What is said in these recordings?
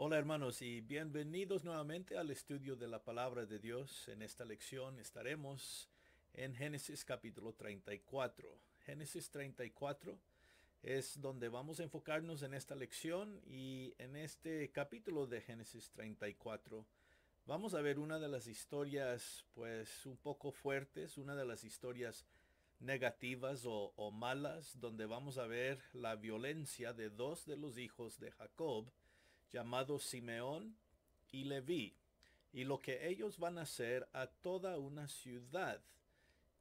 Hola hermanos y bienvenidos nuevamente al estudio de la palabra de Dios. En esta lección estaremos en Génesis capítulo 34. Génesis 34 es donde vamos a enfocarnos en esta lección y en este capítulo de Génesis 34 vamos a ver una de las historias pues un poco fuertes, una de las historias negativas o, o malas donde vamos a ver la violencia de dos de los hijos de Jacob llamado Simeón y Leví, y lo que ellos van a hacer a toda una ciudad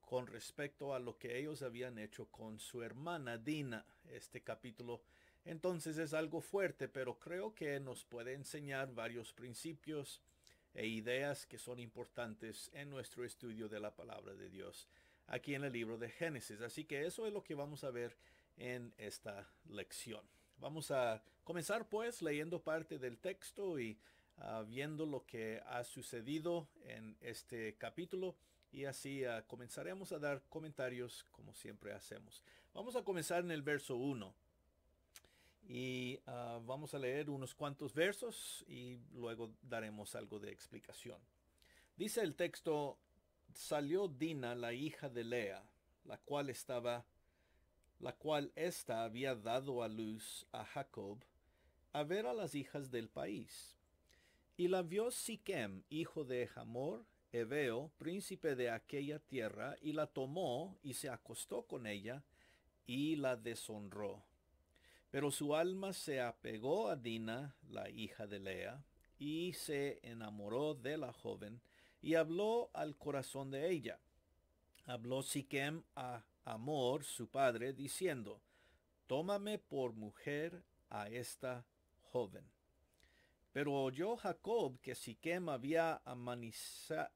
con respecto a lo que ellos habían hecho con su hermana Dina. Este capítulo entonces es algo fuerte, pero creo que nos puede enseñar varios principios e ideas que son importantes en nuestro estudio de la palabra de Dios aquí en el libro de Génesis. Así que eso es lo que vamos a ver en esta lección. Vamos a comenzar pues leyendo parte del texto y ah, viendo lo que ha sucedido en este capítulo y así ah, comenzaremos a dar comentarios como siempre hacemos. Vamos a comenzar en el verso 1 y ah, vamos a leer unos cuantos versos y luego daremos algo de explicación. Dice el texto, salió Dina, la hija de Lea, la cual estaba la cual ésta había dado a luz a Jacob, a ver a las hijas del país. Y la vio Siquem, hijo de Hamor, Ebeo, príncipe de aquella tierra, y la tomó y se acostó con ella, y la deshonró. Pero su alma se apegó a Dina, la hija de Lea, y se enamoró de la joven, y habló al corazón de ella. Habló Siquem a Amor, su padre, diciendo, Tómame por mujer a esta joven. Pero oyó Jacob que Siquem había amaniza,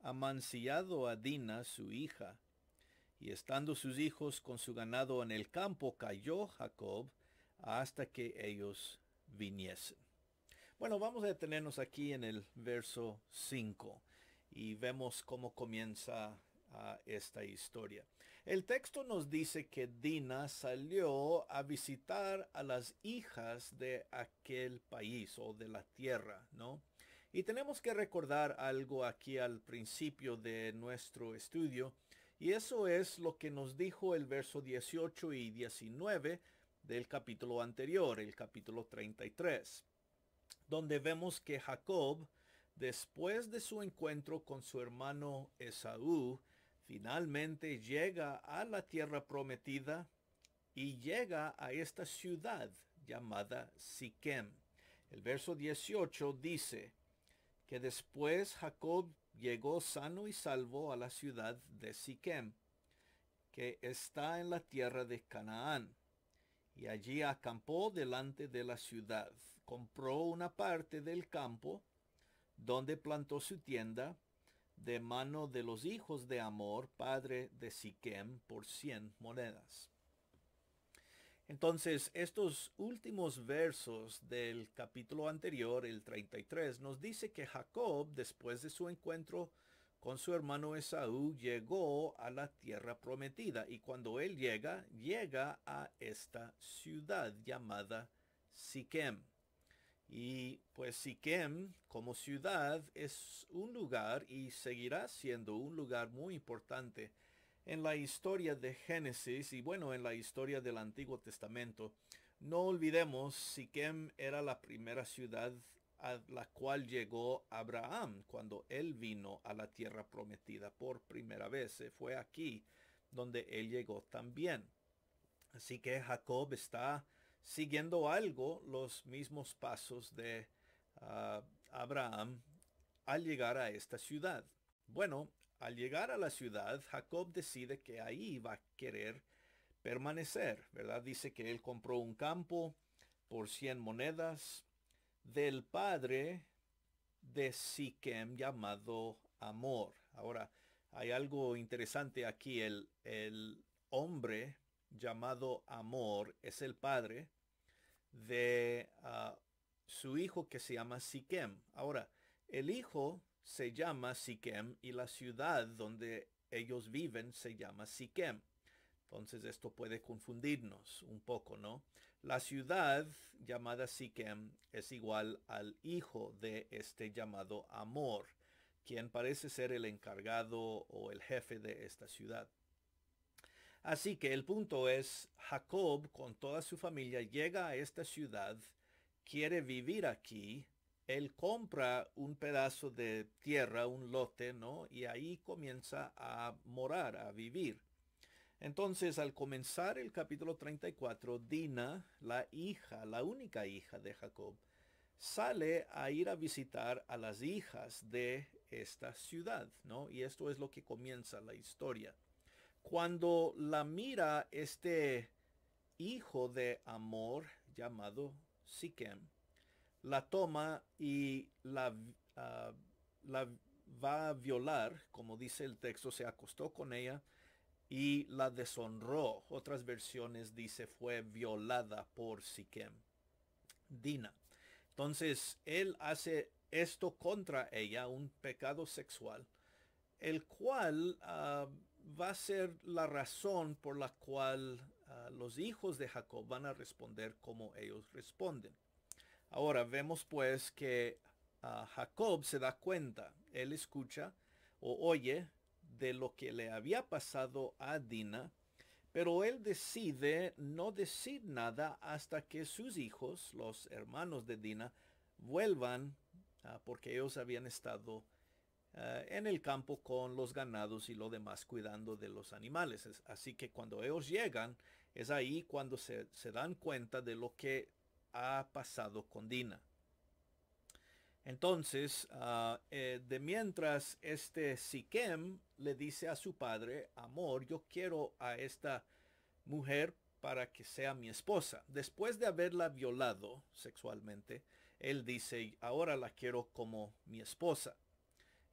amanciado a Dina, su hija. Y estando sus hijos con su ganado en el campo, cayó Jacob hasta que ellos viniesen. Bueno, vamos a detenernos aquí en el verso 5 y vemos cómo comienza esta historia. El texto nos dice que Dina salió a visitar a las hijas de aquel país o de la tierra, ¿no? Y tenemos que recordar algo aquí al principio de nuestro estudio, y eso es lo que nos dijo el verso 18 y 19 del capítulo anterior, el capítulo 33, donde vemos que Jacob, después de su encuentro con su hermano Esaú, Finalmente llega a la tierra prometida y llega a esta ciudad llamada Siquem. El verso 18 dice que después Jacob llegó sano y salvo a la ciudad de Siquem, que está en la tierra de Canaán, y allí acampó delante de la ciudad. Compró una parte del campo donde plantó su tienda de mano de los hijos de Amor, padre de Siquem, por cien monedas. Entonces, estos últimos versos del capítulo anterior, el 33, nos dice que Jacob, después de su encuentro con su hermano Esaú, llegó a la tierra prometida y cuando él llega, llega a esta ciudad llamada Siquem. Y pues Siquem como ciudad es un lugar y seguirá siendo un lugar muy importante en la historia de Génesis y bueno, en la historia del Antiguo Testamento. No olvidemos, Siquem era la primera ciudad a la cual llegó Abraham cuando él vino a la tierra prometida por primera vez. Fue aquí donde él llegó también. Así que Jacob está siguiendo algo los mismos pasos de ah, Abraham al llegar a esta ciudad. Bueno, al llegar a la ciudad, Jacob decide que ahí va a querer permanecer, ¿verdad? Dice que él compró un campo por 100 monedas del padre de Siquem llamado Amor. Ahora, hay algo interesante aquí. El, el hombre llamado Amor es el padre de ah, su hijo que se llama Siquem. Ahora, el hijo se llama Siquem y la ciudad donde ellos viven se llama Siquem. Entonces esto puede confundirnos un poco, ¿no? La ciudad llamada Siquem es igual al hijo de este llamado Amor, quien parece ser el encargado o el jefe de esta ciudad. Así que el punto es, Jacob con toda su familia llega a esta ciudad, quiere vivir aquí, él compra un pedazo de tierra, un lote, ¿no? Y ahí comienza a morar, a vivir. Entonces, al comenzar el capítulo 34, Dina, la hija, la única hija de Jacob, sale a ir a visitar a las hijas de esta ciudad, ¿no? Y esto es lo que comienza la historia. Cuando la mira este hijo de amor llamado Siquem, la toma y la, ah, la va a violar, como dice el texto, se acostó con ella y la deshonró. Otras versiones dice fue violada por Siquem. Dina. Entonces, él hace esto contra ella, un pecado sexual, el cual ah, va a ser la razón por la cual ah, los hijos de Jacob van a responder como ellos responden. Ahora vemos pues que ah, Jacob se da cuenta, él escucha o oye de lo que le había pasado a Dina, pero él decide no decir nada hasta que sus hijos, los hermanos de Dina, vuelvan ah, porque ellos habían estado eh, en el campo con los ganados y lo demás cuidando de los animales. así que cuando ellos llegan, es ahí cuando se, dan cuenta de lo que ha pasado con Dina. Entonces, ah, eh, de mientras este Siquem le dice a su padre, amor, yo quiero a esta mujer para que sea mi esposa. Después de haberla violado sexualmente, él dice, ahora la quiero como mi esposa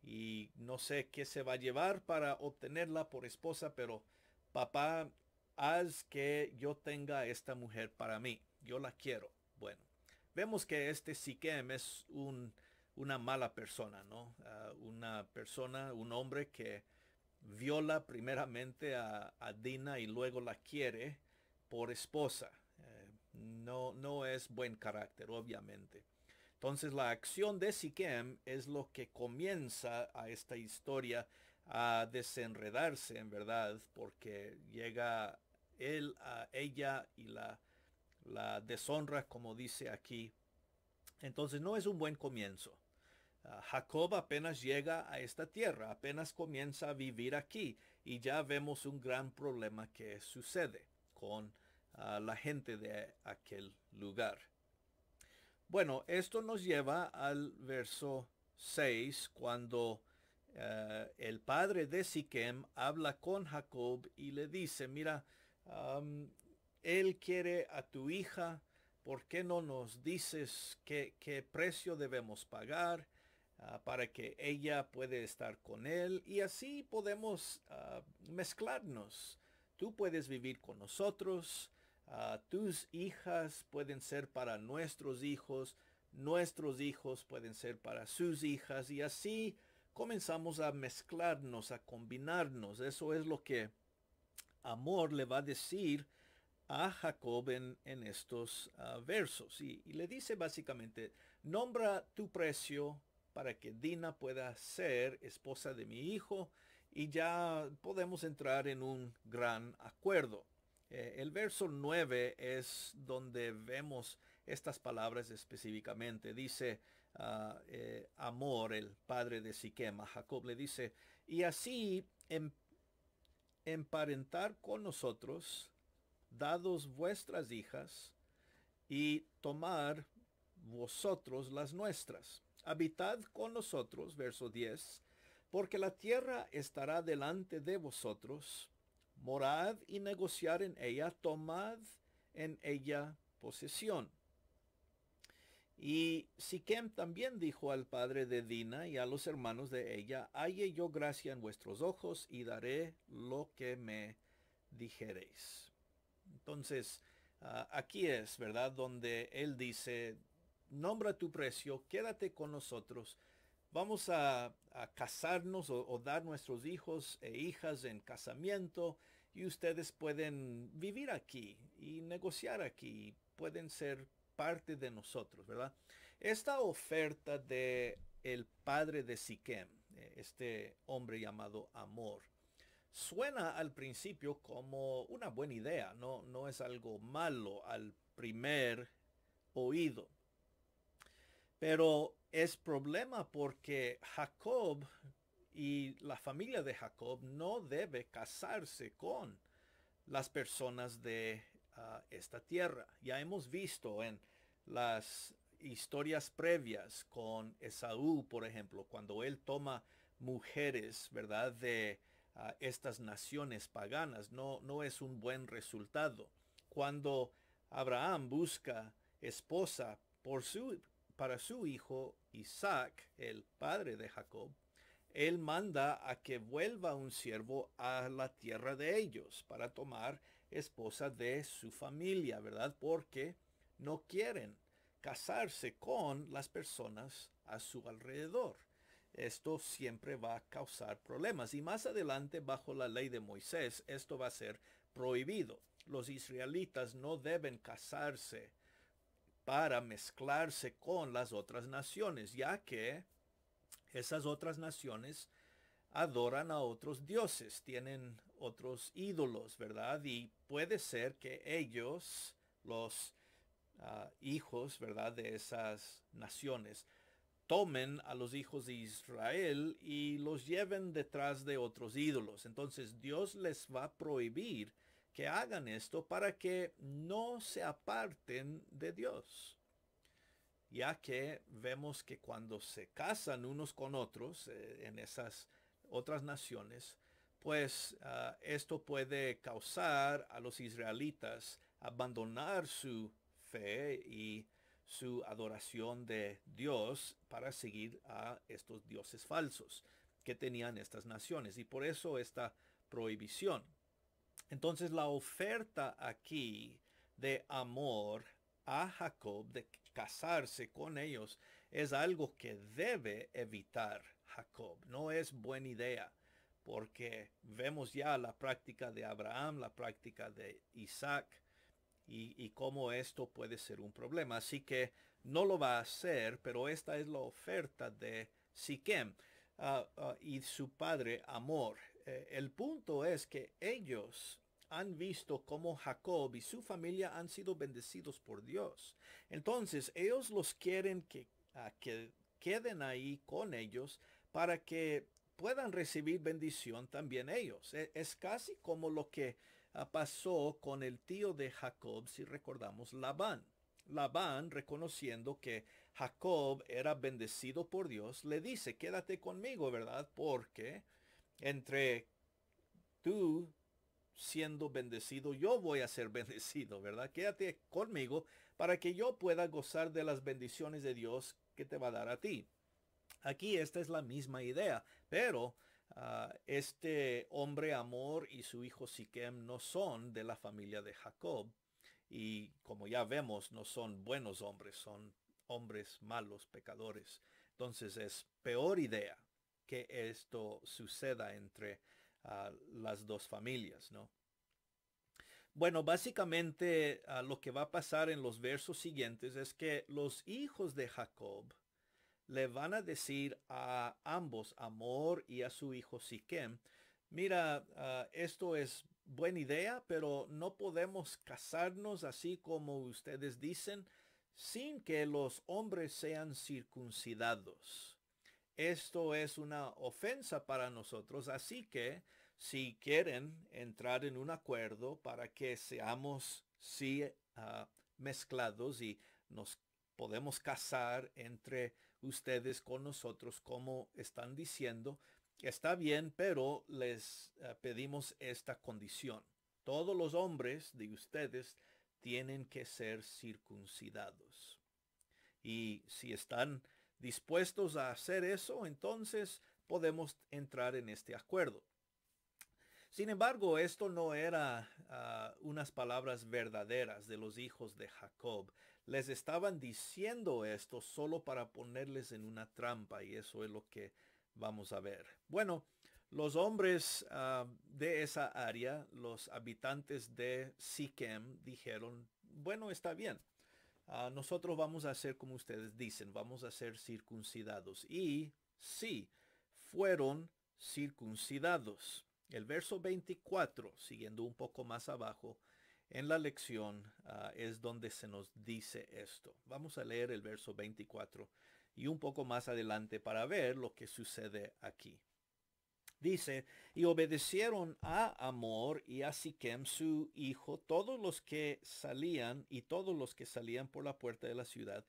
y no sé qué se va a llevar para obtenerla por esposa, pero papá, haz que yo tenga esta mujer para mí, yo la quiero. Bueno, vemos que este Siquem es un, una mala persona, ¿no? Ah, una persona, un hombre que viola primeramente a, Dina y luego la quiere por esposa. Eh, no, no es buen carácter, obviamente. Entonces la acción de Siquem es lo que comienza a esta historia a desenredarse, en verdad, porque llega él a ella y la, deshonra, como dice aquí. Entonces no es un buen comienzo. Ah, Jacob apenas llega a esta tierra, apenas comienza a vivir aquí y ya vemos un gran problema que sucede con ah, la gente de aquel lugar. Bueno, esto nos lleva al verso 6, cuando eh, el padre de Siquem habla con Jacob y le dice, mira, él quiere a tu hija, ¿por qué no nos dices qué, precio debemos pagar ah, para que ella pueda estar con él? Y así podemos ah, mezclarnos. Tú puedes vivir con nosotros, Ah, tus hijas pueden ser para nuestros hijos, nuestros hijos pueden ser para sus hijas y así comenzamos a mezclarnos, a combinarnos. Eso es lo que Amor le va a decir a Jacob en, estos ah, versos. Y, y, le dice básicamente, nombra tu precio para que Dina pueda ser esposa de mi hijo y ya podemos entrar en un gran acuerdo. Eh, el verso 9 es donde vemos estas palabras específicamente. Dice ah, eh, Amor, el padre de Siquema, Jacob le dice, y así en, em-, emparentar con nosotros, dados vuestras hijas, y tomar vosotros las nuestras. Habitad con nosotros, verso 10, porque la tierra estará delante de vosotros morad y negociar en ella, tomad en ella posesión. Y Siquem también dijo al padre de Dina y a los hermanos de ella, halle yo gracia en vuestros ojos y daré lo que me dijereis. Entonces, ah, aquí es, ¿verdad? Donde él dice, nombra tu precio, quédate con nosotros, vamos a, casarnos o, dar nuestros hijos e hijas en casamiento y ustedes pueden vivir aquí y negociar aquí, pueden ser parte de nosotros, ¿verdad? Esta oferta de el padre de Siquem, eh, este hombre llamado Amor, suena al principio como una buena idea, no, no es algo malo al primer oído. Pero es problema porque Jacob y la familia de Jacob no debe casarse con las personas de ah, esta tierra. Ya hemos visto en las historias previas con Esaú, por ejemplo, cuando él toma mujeres, ¿verdad? De ah, estas naciones paganas, no, no es un buen resultado. Cuando Abraham busca esposa por su para su hijo Isaac, el padre de Jacob, él manda a que vuelva un siervo a la tierra de ellos para tomar esposa de su familia, ¿verdad? Porque no quieren casarse con las personas a su alrededor. Esto siempre va a causar problemas y más adelante bajo la ley de Moisés esto va a ser prohibido. Los israelitas no deben casarse para mezclarse con las otras naciones, ya que esas otras naciones adoran a otros dioses, tienen otros ídolos, ¿verdad? Y puede ser que ellos, los ah, hijos, ¿verdad? De esas naciones, tomen a los hijos de Israel y los lleven detrás de otros ídolos. Entonces Dios les va a prohibir que hagan esto para que no se aparten de Dios. Ya que vemos que cuando se casan unos con otros eh, en esas otras naciones, pues ah, esto puede causar a los israelitas abandonar su fe y su adoración de Dios para seguir a estos dioses falsos que tenían estas naciones. Y por eso esta prohibición. Entonces la oferta aquí de amor a Jacob, de casarse con ellos, es algo que debe evitar Jacob. No es buena idea, porque vemos ya la práctica de Abraham, la práctica de Isaac, y, cómo esto puede ser un problema. Así que no lo va a hacer, pero esta es la oferta de Siquem ah, ah, y su padre Amor. Eh, el punto es que ellos han visto cómo Jacob y su familia han sido bendecidos por Dios. Entonces ellos los quieren que, ah, queden ahí con ellos para que puedan recibir bendición también ellos. E-, es, casi como lo que ah, pasó con el tío de Jacob, si recordamos, Labán. Labán, reconociendo que Jacob era bendecido por Dios, le dice, quédate conmigo, ¿verdad? Porque entre tú siendo bendecido, yo voy a ser bendecido, ¿verdad? Quédate conmigo para que yo pueda gozar de las bendiciones de Dios que te va a dar a ti. Aquí esta es la misma idea, pero ah, este hombre Amor y su hijo Siquem no son de la familia de Jacob y como ya vemos no son buenos hombres, son hombres malos, pecadores. Entonces es peor idea que esto suceda entre ah, las dos familias, ¿no? Bueno, básicamente ah, lo que va a pasar en los versos siguientes es que los hijos de Jacob le van a decir a ambos, Amor y a su hijo Siquem, mira, ah, esto es buena idea, pero no podemos casarnos así como ustedes dicen, sin que los hombres sean circuncidados. Esto es una ofensa para nosotros, así que si quieren entrar en un acuerdo para que seamos sí ah, mezclados y nos podemos casar entre ustedes con nosotros, como están diciendo, está bien, pero les ah, pedimos esta condición. Todos los hombres de ustedes tienen que ser circuncidados. Y si están dispuestos a hacer eso, entonces podemos entrar en este acuerdo. Sin embargo, esto no era ah, unas palabras verdaderas de los hijos de Jacob. Les estaban diciendo esto solo para ponerles en una trampa y eso es lo que vamos a ver. Bueno, los hombres ah, de esa área, los habitantes de Siquem, dijeron, bueno, está bien. Ah, nosotros vamos a hacer como ustedes dicen, vamos a ser circuncidados. Y sí, fueron circuncidados. El verso 24, siguiendo un poco más abajo, en la lección ah, es donde se nos dice esto. Vamos a leer el verso 24 y un poco más adelante para ver lo que sucede aquí. Dice, y obedecieron a Amor y a Siquem su hijo, todos los que salían y todos los que salían por la puerta de la ciudad,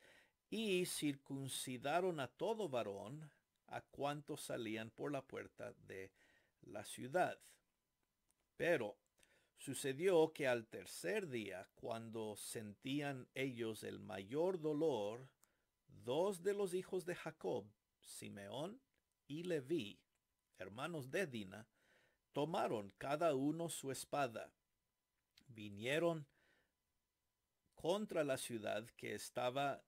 y circuncidaron a todo varón, a cuantos salían por la puerta de la ciudad. Pero sucedió que al tercer día, cuando sentían ellos el mayor dolor, dos de los hijos de Jacob, Simeón y Leví, hermanos de Dina, tomaron cada uno su espada. Vinieron contra la ciudad que estaba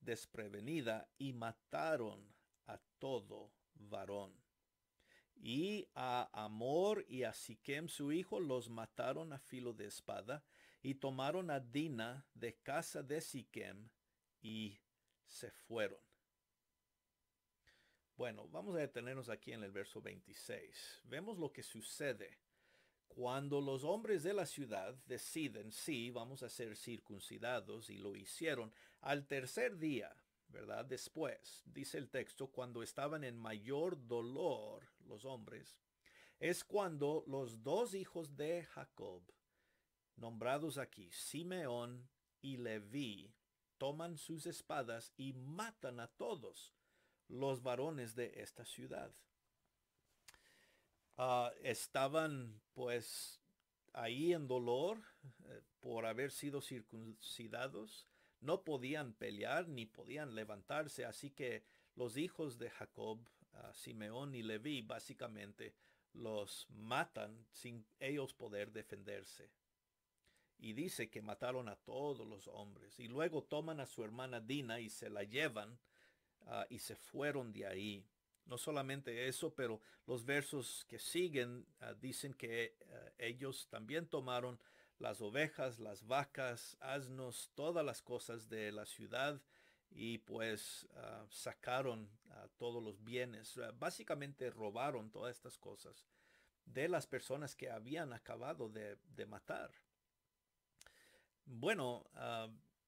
desprevenida y mataron a todo varón. Y a Amor y a Siquem su hijo los mataron a filo de espada y tomaron a Dina de casa de Siquem y se fueron. Bueno, vamos a detenernos aquí en el verso 26. Vemos lo que sucede cuando los hombres de la ciudad deciden, sí, vamos a ser circuncidados, y lo hicieron al tercer día, ¿verdad? Después, dice el texto, cuando estaban en mayor dolor los hombres, es cuando los dos hijos de Jacob, nombrados aquí, Simeón y Leví, toman sus espadas y matan a todos los varones de esta ciudad. Ah, estaban pues ahí en dolor eh, por haber sido circuncidados, no podían pelear ni podían levantarse, así que los hijos de Jacob, ah, Simeón y Leví básicamente los matan sin ellos poder defenderse. Y dice que mataron a todos los hombres y luego toman a su hermana Dina y se la llevan Ah, y se fueron de ahí. No solamente eso, pero los versos que siguen ah, dicen que ah, ellos también tomaron las ovejas, las vacas, asnos, todas las cosas de la ciudad y pues sacaron todos los bienes. básicamente robaron todas estas cosas de las personas que habían acabado de, de matar. Bueno,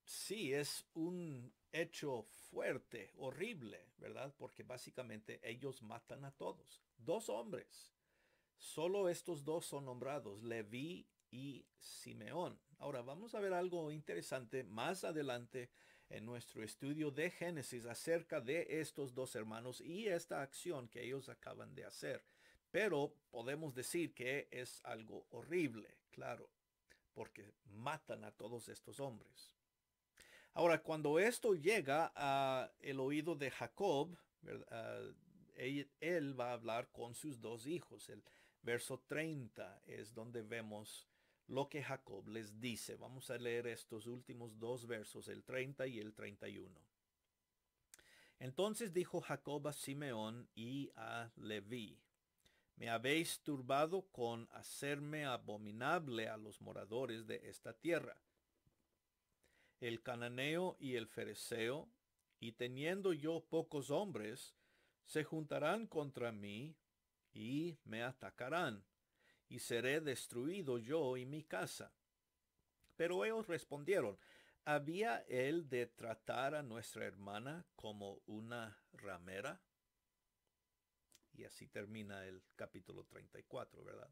sí, es un, hecho fuerte, horrible, ¿verdad? Porque básicamente ellos matan a todos. Dos hombres. Solo estos dos son nombrados, Leví y Simeón. Ahora vamos a ver algo interesante más adelante en nuestro estudio de Génesis acerca de estos dos hermanos y esta acción que ellos acaban de hacer. Pero podemos decir que es algo horrible, claro, porque matan a todos estos hombres. Ahora, cuando esto llega a el oído de Jacob, ah, él, él, va a hablar con sus dos hijos. El verso 30 es donde vemos lo que Jacob les dice. Vamos a leer estos últimos dos versos, el 30 y el 31. Entonces dijo Jacob a Simeón y a Leví, me habéis turbado con hacerme abominable a los moradores de esta tierra el cananeo y el fereceo, y teniendo yo pocos hombres, se juntarán contra mí y me atacarán, y seré destruido yo y mi casa. Pero ellos respondieron, ¿había él de tratar a nuestra hermana como una ramera? Y así termina el capítulo 34, ¿verdad?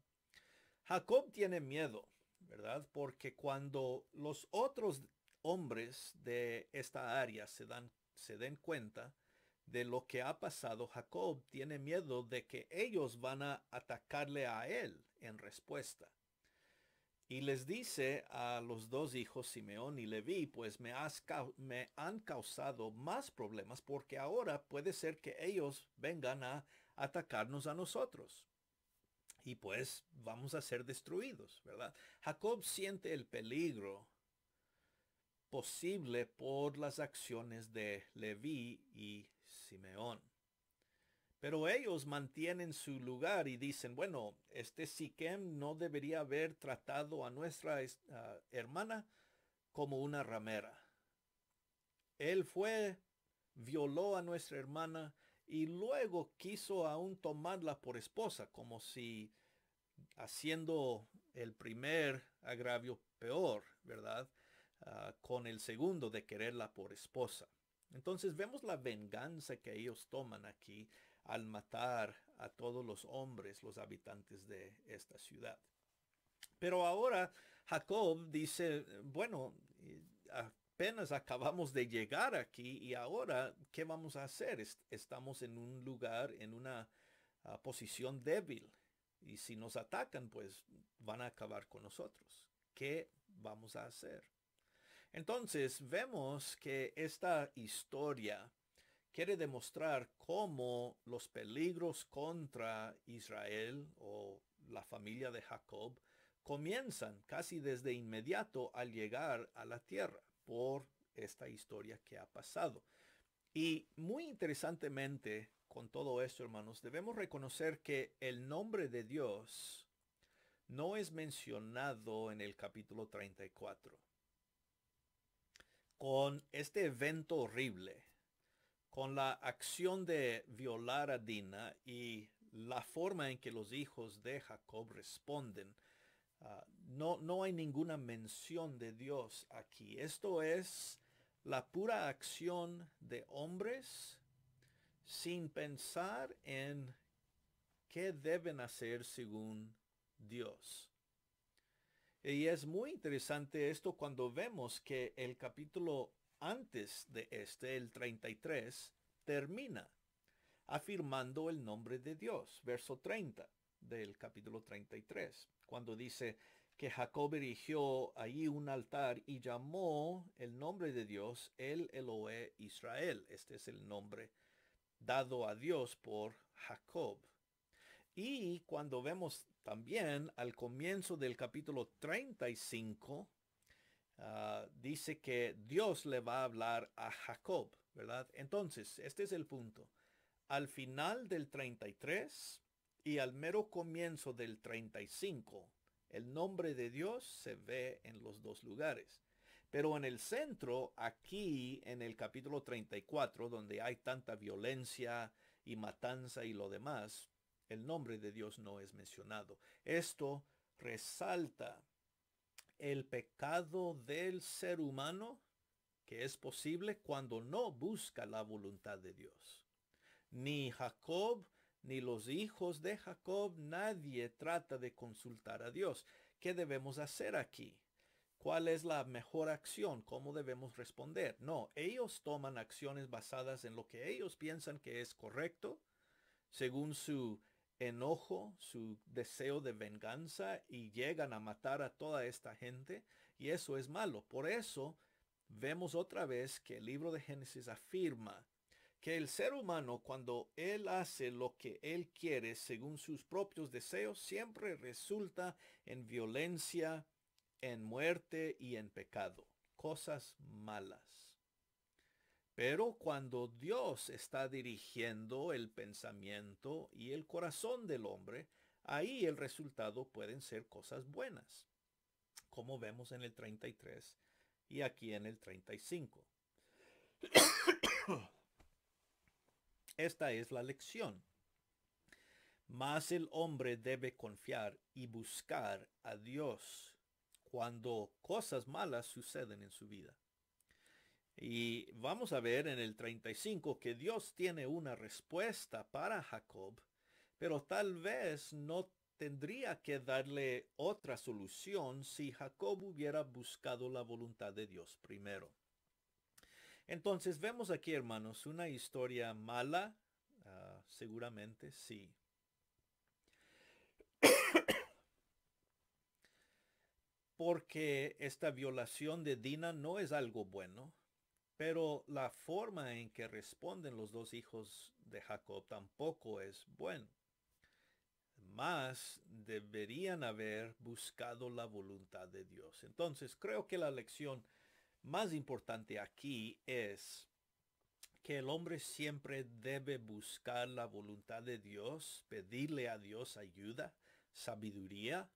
Jacob tiene miedo, ¿verdad? Porque cuando los otros hombres de esta área se, dan, se den cuenta de lo que ha pasado, Jacob tiene miedo de que ellos van a atacarle a él en respuesta. Y les dice a los dos hijos, Simeón y Leví, pues me, me han causado más problemas porque ahora puede ser que ellos vengan a atacarnos a nosotros. Y pues vamos a ser destruidos, ¿verdad? Jacob siente el peligro posible por las acciones de Leví y Simeón. Pero ellos mantienen su lugar y dicen, bueno, este Siquem no debería haber tratado a nuestra hermana como una ramera. Él fue, violó a nuestra hermana y luego quiso aún tomarla por esposa, como si haciendo el primer agravio peor, ¿verdad? Ah, con el segundo de quererla por esposa. Entonces vemos la venganza que ellos toman aquí al matar a todos los hombres, los habitantes de esta ciudad. Pero ahora Jacob dice, bueno, eh, apenas acabamos de llegar aquí y ahora, ¿qué vamos a hacer? Estamos en un lugar, en una ah, posición débil. Y si nos atacan, pues van a acabar con nosotros. ¿Qué vamos a hacer? Entonces vemos que esta historia quiere demostrar cómo los peligros contra Israel o la familia de Jacob comienzan casi desde inmediato al llegar a la tierra por esta historia que ha pasado. Y muy interesantemente, con todo esto, hermanos, debemos reconocer que el nombre de Dios no es mencionado en el capítulo 34 con este evento horrible, con la acción de violar a Dina y la forma en que los hijos de Jacob responden, ah, no hay ninguna mención de Dios aquí. Esto es la pura acción de hombres sin pensar en qué deben hacer según Dios. Y es muy interesante esto cuando vemos que el capítulo antes de este, el 33, termina afirmando el nombre de Dios, verso 30 del capítulo 33, cuando dice que Jacob erigió allí un altar y llamó el nombre de Dios el Eloé Israel. Este es el nombre dado a Dios por Jacob. Y cuando vemos también al comienzo del capítulo 35 ah, dice que Dios le va a hablar a Jacob, ¿verdad? Entonces, este es el punto. Al final del 33 y al mero comienzo del 35, el nombre de Dios se ve en los dos lugares. Pero en el centro, aquí en el capítulo 34, donde hay tanta violencia y matanza y lo demás, el nombre de Dios no es mencionado. Esto resalta el pecado del ser humano que es posible cuando no busca la voluntad de Dios. Ni Jacob, ni los hijos de Jacob, nadie trata de consultar a Dios. ¿Qué debemos hacer aquí? ¿Cuál es la mejor acción? ¿Cómo debemos responder? No, ellos toman acciones basadas en lo que ellos piensan que es correcto, según su enojo, su deseo de venganza y llegan a matar a toda esta gente y eso es malo. Por eso vemos otra vez que el libro de Génesis afirma que el ser humano cuando él hace lo que él quiere según sus propios deseos siempre resulta en violencia, en muerte y en pecado, cosas malas. Pero cuando Dios está dirigiendo el pensamiento y el corazón del hombre, ahí el resultado pueden ser cosas buenas, como vemos en el 33 y aquí en el 35. Esta es la lección. Mas el hombre debe confiar y buscar a Dios cuando cosas malas suceden en su vida. Y vamos a ver en el 35 que Dios tiene una respuesta para Jacob, pero tal vez no tendría que darle otra solución si Jacob hubiera buscado la voluntad de Dios primero. Entonces vemos aquí, hermanos, una historia mala, ah, seguramente sí. Porque esta violación de Dina no es algo bueno pero la forma en que responden los dos hijos de Jacob tampoco es bueno. Más deberían haber buscado la voluntad de Dios. Entonces creo que la lección más importante aquí es que el hombre siempre debe buscar la voluntad de Dios, pedirle a Dios ayuda, sabiduría,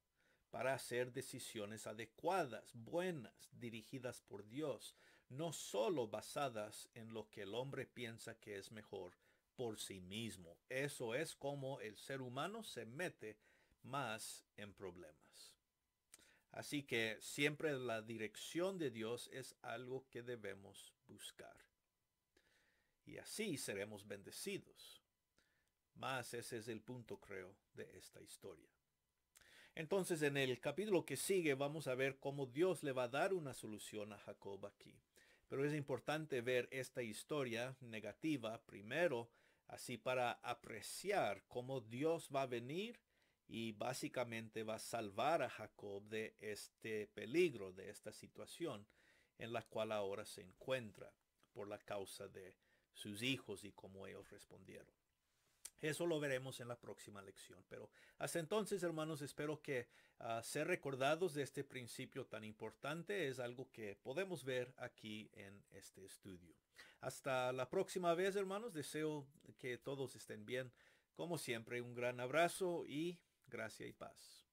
para hacer decisiones adecuadas, buenas, dirigidas por Dios, no solo basadas en lo que el hombre piensa que es mejor por sí mismo. Eso es como el ser humano se mete más en problemas. Así que siempre la dirección de Dios es algo que debemos buscar. Y así seremos bendecidos. Más ese es el punto, creo, de esta historia. Entonces, en el capítulo que sigue vamos a ver cómo Dios le va a dar una solución a Jacob aquí. Pero es importante ver esta historia negativa primero, así para apreciar cómo Dios va a venir y básicamente va a salvar a Jacob de este peligro, de esta situación en la cual ahora se encuentra por la causa de sus hijos y cómo ellos respondieron. Eso lo veremos en la próxima lección. Pero hasta entonces, hermanos, espero que ah, ser recordados de este principio tan importante es algo que podemos ver aquí en este estudio. Hasta la próxima vez, hermanos. Deseo que todos estén bien. Como siempre, un gran abrazo y gracia y paz.